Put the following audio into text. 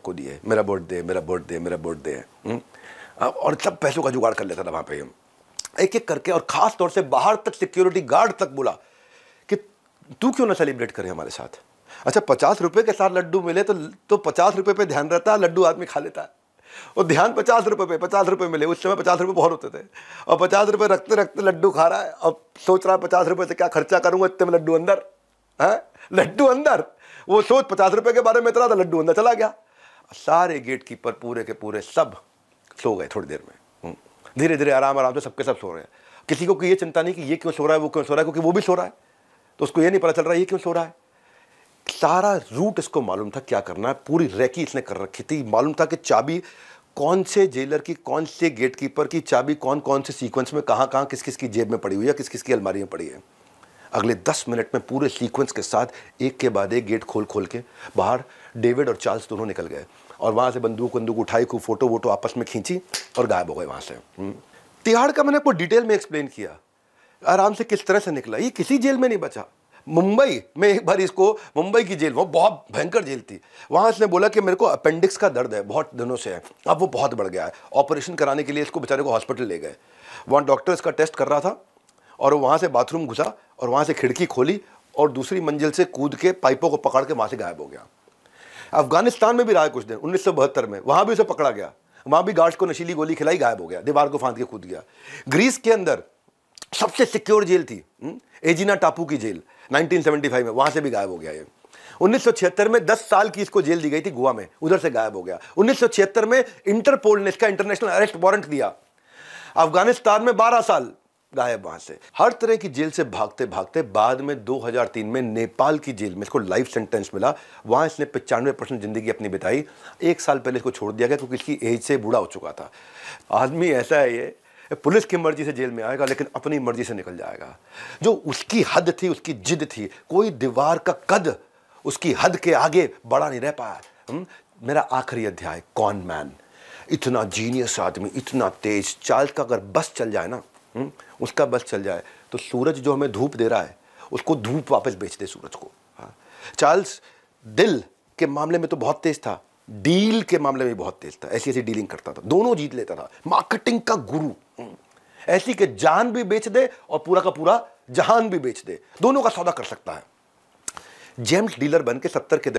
सबको दिए मेरा वोट दे मेरा वोट दे मेरा वोट दे हम्म? और सब पैसों का जुगाड़ कर लेता था वहाँ पे एक एक करके और ख़ास तौर से बाहर तक सिक्योरिटी गार्ड तक बोला कि तू क्यों ना सेलिब्रेट करे हमारे साथ अच्छा पचास रुपये के साथ लड्डू मिले तो तो पचास रुपये पे ध्यान रहता लड्डू आदमी खा लेता है और ध्यान पचास रुपये पे पचास रुपये मिले उस समय पचास रुपये बहुत होते थे और पचास रुपये रखते रखते लड्डू खा रहा है और सोच रहा है पचास रुपये से क्या खर्चा करूँगा इतने में लड्डू अंदर है लड्डू अंदर वो सोच पचास रुपये के बारे में इतना था लड्डू अंदर चला गया सारे गेट कीपर पूरे के पूरे सब सो गए थोड़ी देर में हम्म। धीरे धीरे आराम आराम से सबके सब सो रहे हैं किसी को ये चिंता नहीं कि ये क्यों सो रहा है वो क्यों सो रहा है क्योंकि वो भी सो रहा है तो उसको ये नहीं पता चल रहा है ये क्यों सो रहा है सारा रूट इसको मालूम था क्या करना है पूरी रैकी इसने कर रखी थी मालूम था कि चाबी कौन से जेलर की कौन से गेटकीपर की चाबी कौन कौन से सीक्वेंस में कहाँ कहाँ किस किस की जेब में पड़ी हुई है किस किस की अलमारी में पड़ी है अगले दस मिनट में पूरे सीक्वेंस के साथ एक के बाद एक गेट खोल खोल के बाहर डेविड और चार्ल्स दोनों निकल गए और वहाँ से बंदूक बंदूक उठाई खूब फोटो वोटो आपस में खींची और गायब हो गए वहाँ से हम्म। तिहाड़ का मैंने आपको डिटेल में एक्सप्लेन किया आराम से किस तरह से निकला ये किसी जेल में नहीं बचा मुंबई में एक बार इसको मुंबई की जेल वो बहुत भयंकर जेल थी वहाँ इसने बोला कि मेरे को अपेंडिक्स का दर्द है बहुत दिनों से है अब वो बहुत बढ़ गया है ऑपरेशन कराने के लिए इसको बेचारे को हॉस्पिटल ले गए वहाँ डॉक्टर इसका टेस्ट कर रहा था और वहाँ से बाथरूम घुसा और वहाँ से खिड़की खोली और दूसरी मंजिल से कूद के पाइपों को पकड़ के वहाँ से गायब हो गया अफगानिस्तान में भी रहा कुछ दिन उन्नीस में वहाँ भी उसे पकड़ा गया वहाँ भी गार्ड्स को नशीली गोली खिलाई गायब हो गया दीवार को फांद के कूद गया ग्रीस के अंदर सबसे सिक्योर जेल थी हम्म, एजिना टापू की जेल 1975 में वहाँ से भी गायब हो गया ये 1976 में 10 साल की इसको जेल दी गई थी गोवा में उधर से गायब हो गया 1976 में इंटरपोल ने इसका इंटरनेशनल अरेस्ट वारंट दिया अफगानिस्तान में 12 साल गायब वहां से हर तरह की जेल से भागते भागते बाद में 2003 में नेपाल की जेल में इसको लाइफ सेंटेंस मिला वहां इसने पचानवे परसेंट ज़िंदगी अपनी बिताई एक साल पहले इसको छोड़ दिया गया क्योंकि इसकी एज से बूढ़ा हो चुका था आदमी ऐसा है ये पुलिस की मर्ज़ी से जेल में आएगा लेकिन अपनी मर्ज़ी से निकल जाएगा जो उसकी हद थी उसकी जिद थी कोई दीवार का कद उसकी हद के आगे बड़ा नहीं रह पाया हम्म, मेरा आखिरी अध्याय कॉन मैन इतना जीनियस आदमी इतना तेज चाल का अगर बस चल जाए ना हम्म? उसका बस चल जाए तो सूरज जो हमें धूप दे रहा है उसको धूप वापस बेच दे सूरज को हाँ। चार्ल्स दिल के मामले में तो बहुत तेज था डील के मामले में बहुत तेज था ऐसी ऐसी डीलिंग करता था दोनों जीत लेता था मार्केटिंग का गुरु हम्म। ऐसी के जान भी बेच दे और पूरा का पूरा जहान भी बेच दे दोनों का सौदा कर सकता है जेम्स डीलर बन के सत्तर के